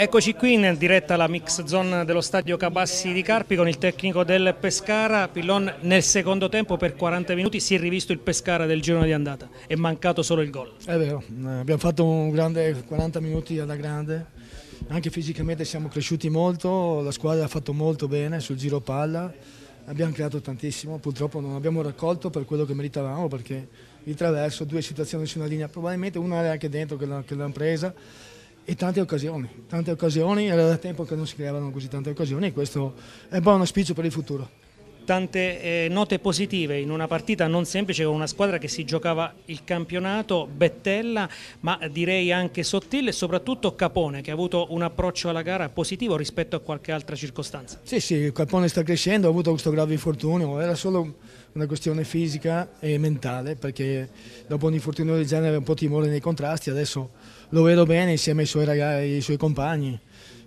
Eccoci qui in diretta alla mix zone dello stadio Cabassi di Carpi con il tecnico del Pescara. Pillon nel secondo tempo per 40 minuti si è rivisto il Pescara del girone di andata, è mancato solo il gol. È vero, eh, abbiamo fatto un grande 40 minuti alla grande, anche fisicamente siamo cresciuti molto, la squadra ha fatto molto bene sul giro palla, abbiamo creato tantissimo, purtroppo non abbiamo raccolto per quello che meritavamo perché il traverso, due situazioni su una linea, probabilmente una era anche dentro che l'hanno presa e tante occasioni, tante occasioni, era da tempo che non si creavano così tante occasioni e questo è un buon auspicio per il futuro tante eh, note positive in una partita non semplice con una squadra che si giocava il campionato, Bettella, ma direi anche Sottile e soprattutto Capone che ha avuto un approccio alla gara positivo rispetto a qualche altra circostanza. Sì, sì, Capone sta crescendo, ha avuto questo grave infortunio, era solo una questione fisica e mentale perché dopo un infortunio del genere aveva un po' timore nei contrasti, adesso lo vedo bene insieme ai suoi, ragazzi, ai suoi compagni.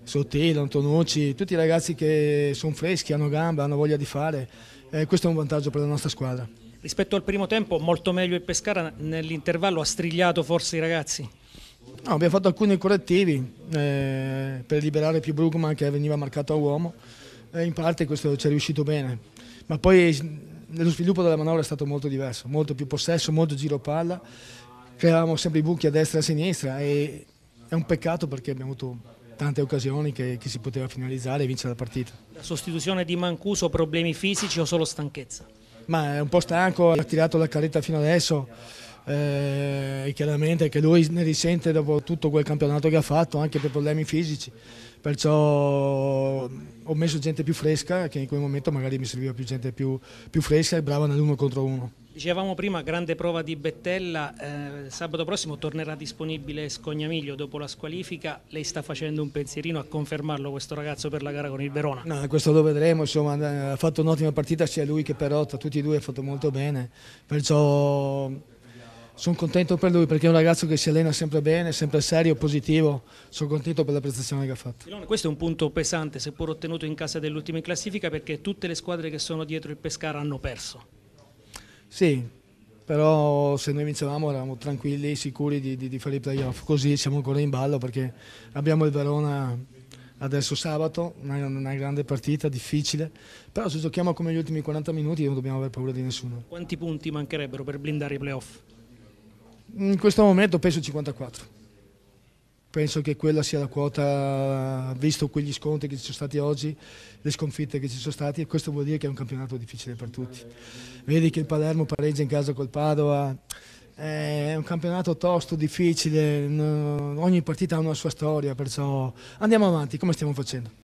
Sottile, Antonucci, tutti i ragazzi che sono freschi, hanno gamba, hanno voglia di fare. Eh, questo è un vantaggio per la nostra squadra. Rispetto al primo tempo, molto meglio il Pescara nell'intervallo, ha strigliato forse i ragazzi? No, abbiamo fatto alcuni correttivi eh, per liberare più Brugman che veniva marcato a uomo. Eh, in parte questo ci è riuscito bene, ma poi lo sviluppo della manovra è stato molto diverso, molto più possesso, molto giro palla, creavamo sempre i buchi a destra e a sinistra e è un peccato perché abbiamo avuto tante occasioni che, che si poteva finalizzare e vincere la partita. La sostituzione di Mancuso, problemi fisici o solo stanchezza? Ma è un po' stanco, ha tirato la carretta fino adesso eh, chiaramente che lui ne risente dopo tutto quel campionato che ha fatto anche per problemi fisici perciò mm, ho messo gente più fresca che in quel momento magari mi serviva più gente più, più fresca e brava nell'uno contro uno Dicevamo prima, grande prova di Bettella, eh, sabato prossimo tornerà disponibile Scognamiglio dopo la squalifica, lei sta facendo un pensierino a confermarlo questo ragazzo per la gara con il Verona? No, questo lo vedremo, insomma eh, ha fatto un'ottima partita sia lui che Perotta, tutti e due ha fatto molto bene, perciò sono contento per lui perché è un ragazzo che si allena sempre bene, sempre serio, positivo. Sono contento per la prestazione che ha fatto. Questo è un punto pesante, seppur ottenuto in casa dell'ultima in classifica, perché tutte le squadre che sono dietro il Pescara hanno perso. Sì, però se noi vincevamo eravamo tranquilli, sicuri di, di, di fare i playoff. Così siamo ancora in ballo perché abbiamo il Verona adesso sabato, una, una, grande partita, difficile, però se giochiamo come gli ultimi 40 minuti non dobbiamo avere paura di nessuno. Quanti punti mancherebbero per blindare i playoff? In questo momento penso 54. Penso che quella sia la quota, visto quegli scontri che ci sono stati oggi, le sconfitte che ci sono state, e questo vuol dire che è un campionato difficile per tutti. Vedi che il Palermo pareggia in casa col Padova, è un campionato tosto, difficile, ogni partita ha una sua storia, perciò andiamo avanti come stiamo facendo.